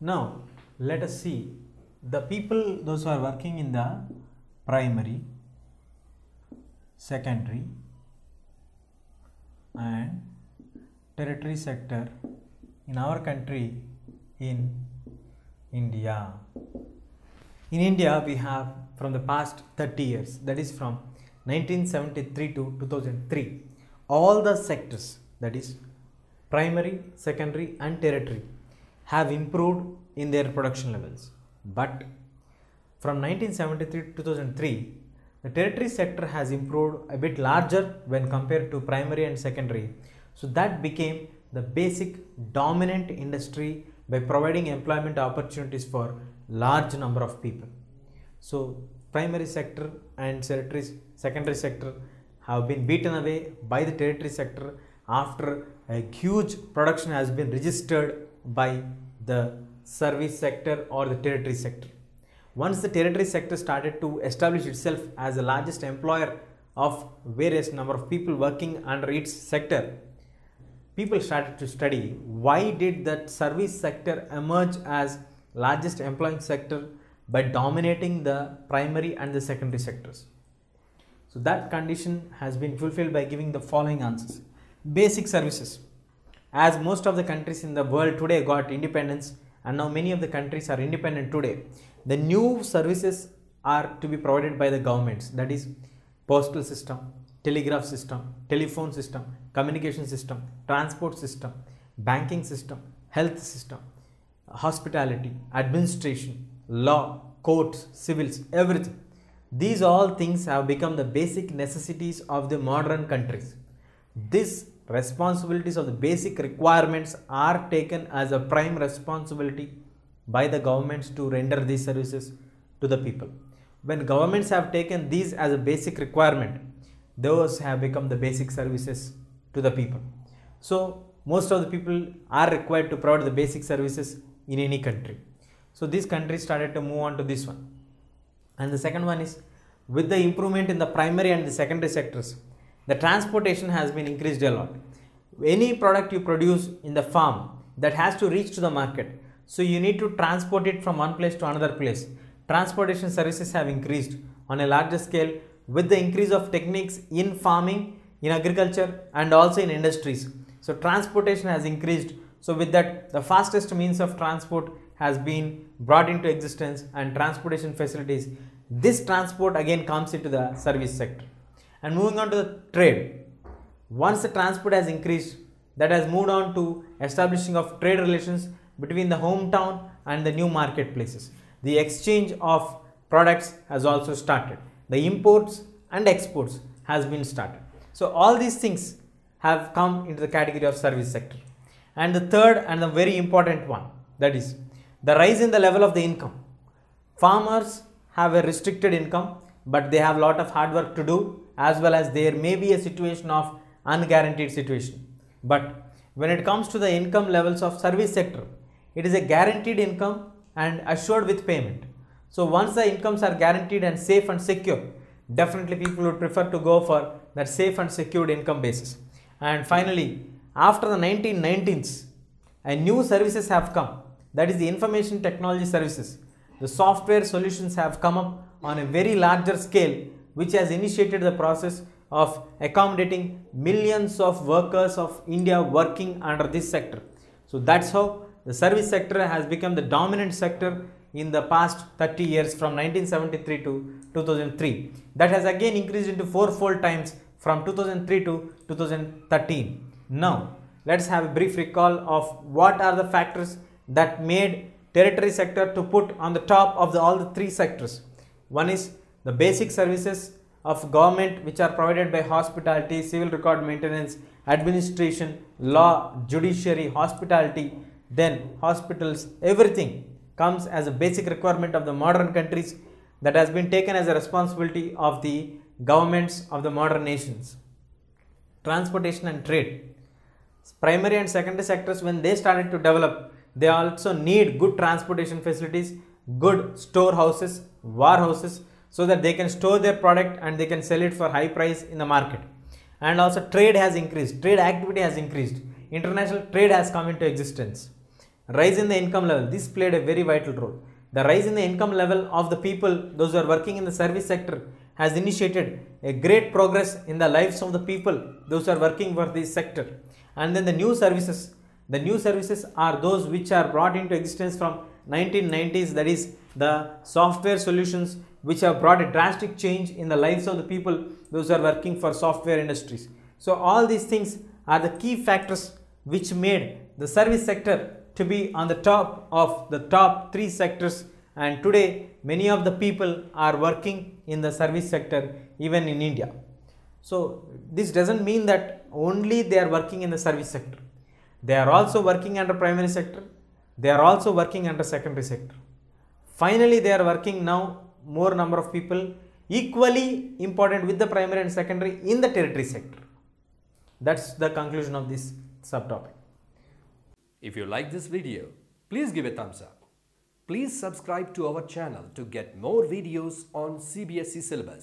Now, let us see the people, those who are working in the primary, secondary, and territory sector in our country in India. In India, we have from the past 30 years, that is from 1973 to 2003, all the sectors, that is primary, secondary, and territory have improved in their production levels. But from 1973 to 2003, the tertiary sector has improved a bit larger when compared to primary and secondary. So that became the basic dominant industry by providing employment opportunities for large number of people. So primary sector and secondary sector have been beaten away by the tertiary sector after a huge production has been registered by the service sector or the territory sector. Once the territory sector started to establish itself as the largest employer of various number of people working under its sector, people started to study why did that service sector emerge as largest employing sector by dominating the primary and the secondary sectors. So that condition has been fulfilled by giving the following answers. Basic services as most of the countries in the world today got independence and now many of the countries are independent today. The new services are to be provided by the governments that is postal system, telegraph system, telephone system, communication system, transport system, banking system, health system, hospitality, administration, law, courts, civils, everything. These all things have become the basic necessities of the modern countries. This responsibilities of the basic requirements are taken as a prime responsibility by the governments to render these services to the people. When governments have taken these as a basic requirement, those have become the basic services to the people. So most of the people are required to provide the basic services in any country. So this country started to move on to this one. And the second one is with the improvement in the primary and the secondary sectors, the transportation has been increased a lot. Any product you produce in the farm that has to reach to the market. So you need to transport it from one place to another place. Transportation services have increased on a larger scale with the increase of techniques in farming, in agriculture and also in industries. So transportation has increased. So with that, the fastest means of transport has been brought into existence and transportation facilities. This transport again comes into the service sector. And moving on to the trade. Once the transport has increased, that has moved on to establishing of trade relations between the hometown and the new marketplaces. The exchange of products has also started. The imports and exports has been started. So all these things have come into the category of service sector. And the third and the very important one that is the rise in the level of the income. Farmers have a restricted income but they have a lot of hard work to do as well as there may be a situation of unguaranteed situation. But when it comes to the income levels of service sector, it is a guaranteed income and assured with payment. So once the incomes are guaranteed and safe and secure, definitely people would prefer to go for that safe and secured income basis. And finally, after the 1990s, a new services have come. That is the information technology services. The software solutions have come up on a very larger scale which has initiated the process of accommodating millions of workers of India working under this sector. So that's how the service sector has become the dominant sector in the past 30 years from 1973 to 2003. That has again increased into fourfold times from 2003 to 2013. Now, let's have a brief recall of what are the factors that made territory sector to put on the top of the, all the three sectors. One is the basic services of government which are provided by hospitality, civil record maintenance, administration, law, judiciary, hospitality, then hospitals, everything comes as a basic requirement of the modern countries that has been taken as a responsibility of the governments of the modern nations. Transportation and trade. Primary and secondary sectors when they started to develop, they also need good transportation facilities good storehouses, warehouses so that they can store their product and they can sell it for high price in the market. And also trade has increased, trade activity has increased, international trade has come into existence. Rise in the income level, this played a very vital role. The rise in the income level of the people, those who are working in the service sector has initiated a great progress in the lives of the people, those who are working for this sector. And then the new services, the new services are those which are brought into existence from 1990s that is the software solutions which have brought a drastic change in the lives of the people those are working for software industries. So all these things are the key factors which made the service sector to be on the top of the top three sectors and today many of the people are working in the service sector even in India. So this doesn't mean that only they are working in the service sector. They are also working under primary sector. They are also working under secondary sector. Finally, they are working now more number of people equally important with the primary and secondary in the territory sector. That's the conclusion of this subtopic. If you like this video, please give a thumbs up. Please subscribe to our channel to get more videos on CBSE syllabus.